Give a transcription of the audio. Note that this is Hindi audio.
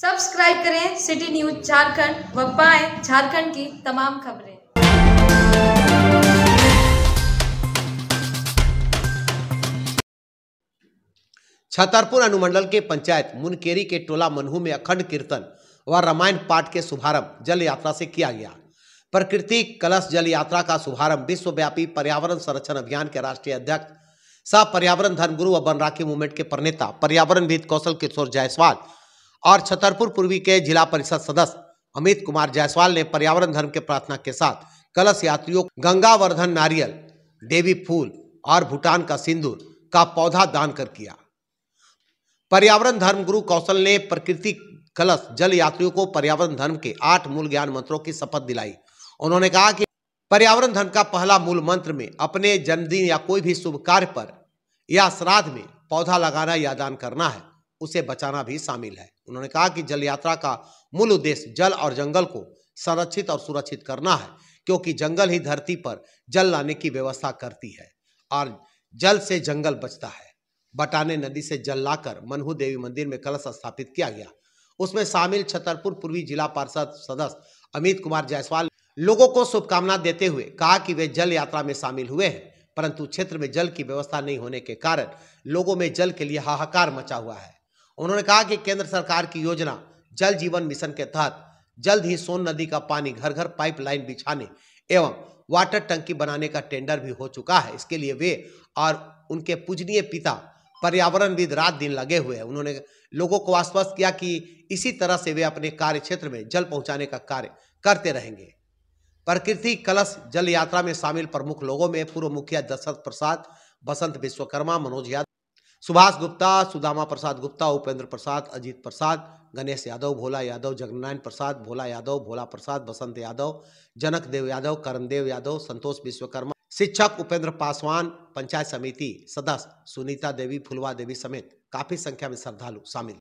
सब्सक्राइब करें सिटी न्यूज झारखंड व पाएं झारखंड की तमाम खबरें छतरपुर अनुमंडल के पंचायत मुनकेरी के टोला मनहू में अखंड कीर्तन व रामायण पाठ के शुभारंभ जल यात्रा से किया गया प्रकृति कलश जल यात्रा का शुभारंभ विश्वव्यापी पर्यावरण संरक्षण अभियान के राष्ट्रीय अध्यक्ष सह पर्यावरण धर्मगुरु व बनराखी मूवमेंट के प्रणेता पर्यावरणविद कौशल किशोर जायसवाल और छतरपुर पूर्वी के जिला परिषद सदस्य अमित कुमार जायसवाल ने पर्यावरण धर्म के प्रार्थना के साथ कलश यात्रियों गंगावर्धन नारियल देवी फूल और भूटान का सिंदूर का पौधा दान कर किया पर्यावरण धर्म गुरु कौशल ने प्रकृति कलश जल यात्रियों को पर्यावरण धर्म के आठ मूल ज्ञान मंत्रों की शपथ दिलाई उन्होंने कहा कि पर्यावरण धर्म का पहला मूल मंत्र में अपने जन्मदिन या कोई भी शुभ कार्य पर या श्राद्ध में पौधा लगाना या दान करना है उसे बचाना भी शामिल है उन्होंने कहा कि जल यात्रा का मूल उद्देश्य जल और जंगल को संरक्षित और सुरक्षित करना है क्योंकि जंगल ही धरती पर जल लाने की व्यवस्था करती है और जल से जंगल बचता है बटाने नदी से जल लाकर मनहू देवी मंदिर में कलश स्थापित किया गया उसमें शामिल छतरपुर पूर्वी जिला पार्षद सदस्य अमित कुमार जायसवाल लोगों को शुभकामना देते हुए कहा कि वे जल यात्रा में शामिल हुए हैं परंतु क्षेत्र में जल की व्यवस्था नहीं होने के कारण लोगों में जल के लिए हाहाकार मचा हुआ है उन्होंने कहा कि केंद्र सरकार की योजना जल जीवन मिशन के तहत जल्द ही सोन नदी का पानी घर घर पाइपलाइन बिछाने एवं वाटर टंकी बनाने का टेंडर भी हो चुका है इसके लिए वे और उनके पूजनीय पिता पर्यावरणविद रात दिन लगे हुए हैं उन्होंने लोगों को आश्वस्त किया कि इसी तरह से वे अपने कार्य क्षेत्र में जल पहुंचाने का कार्य करते रहेंगे प्रकृति कलश जल यात्रा में शामिल प्रमुख लोगों में पूर्व मुखिया दशरथ प्रसाद बसंत विश्वकर्मा मनोज यादव सुभाष गुप्ता सुदामा प्रसाद गुप्ता उपेंद्र प्रसाद अजीत प्रसाद गणेश यादव भोला यादव जगनारायण प्रसाद भोला यादव भोला प्रसाद बसंत यादव जनक देव यादव करणदेव यादव संतोष विश्वकर्मा शिक्षक उपेंद्र पासवान पंचायत समिति सदस्य सुनीता देवी फुलवा देवी समेत काफी संख्या में श्रद्धालु शामिल